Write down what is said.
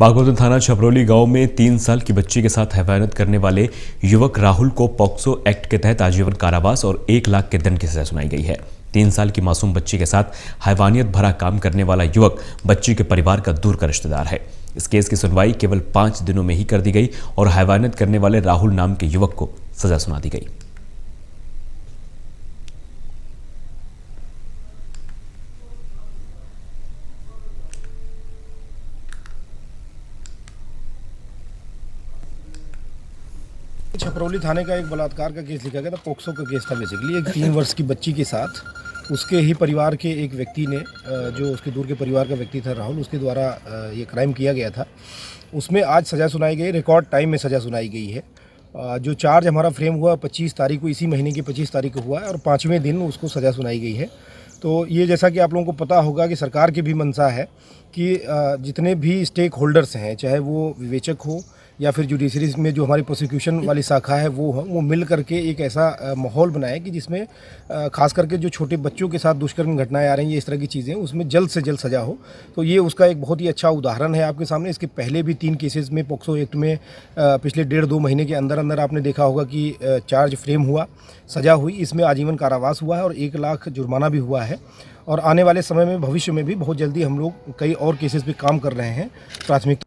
बागवतन थाना छपरौली गांव में तीन साल की बच्ची के साथ हैवानत करने वाले युवक राहुल को पॉक्सो एक्ट के तहत आजीवन कारावास और एक लाख के दंड की सजा सुनाई गई है तीन साल की मासूम बच्ची के साथ हैवानियत भरा काम करने वाला युवक बच्ची के परिवार का दूर का रिश्तेदार है इस केस की सुनवाई केवल पाँच दिनों में ही कर दी गई और हैवानियत करने वाले राहुल नाम के युवक को सजा सुना दी गई छपरौली थाने का एक बलात्कार का केस लिखा गया था पोक्सो का केस था बेसिकली एक तीन वर्ष की बच्ची के साथ उसके ही परिवार के एक व्यक्ति ने जो उसके दूर के परिवार का व्यक्ति था राहुल उसके द्वारा ये क्राइम किया गया था उसमें आज सज़ा सुनाई गई रिकॉर्ड टाइम में सज़ा सुनाई गई है जो चार्ज हमारा फ्रेम हुआ पच्चीस तारीख को इसी महीने की पच्चीस तारीख को हुआ है और पाँचवें दिन उसको सज़ा सुनाई गई है तो ये जैसा कि आप लोगों को पता होगा कि सरकार की भी मंशा है कि जितने भी स्टेक होल्डर्स हैं चाहे वो विवेचक हो या फिर जुडिशरीज में जो हमारी प्रोसिक्यूशन वाली शाखा है वो वो मिल करके एक ऐसा माहौल बनाए कि जिसमें खास करके जो छोटे बच्चों के साथ दुष्कर्म घटनाएं आ रही हैं इस तरह की चीज़ें उसमें जल्द से जल्द सजा हो तो ये उसका एक बहुत ही अच्छा उदाहरण है आपके सामने इसके पहले भी तीन केसेज में पोक्सो एक्ट में पिछले डेढ़ दो महीने के अंदर अंदर आपने देखा होगा कि चार्ज फ्रेम हुआ सजा हुई इसमें आजीवन कारावास हुआ है और एक लाख जुर्माना भी हुआ है और आने वाले समय में भविष्य में भी बहुत जल्दी हम लोग कई और केसेस पे काम कर रहे हैं प्राथमिक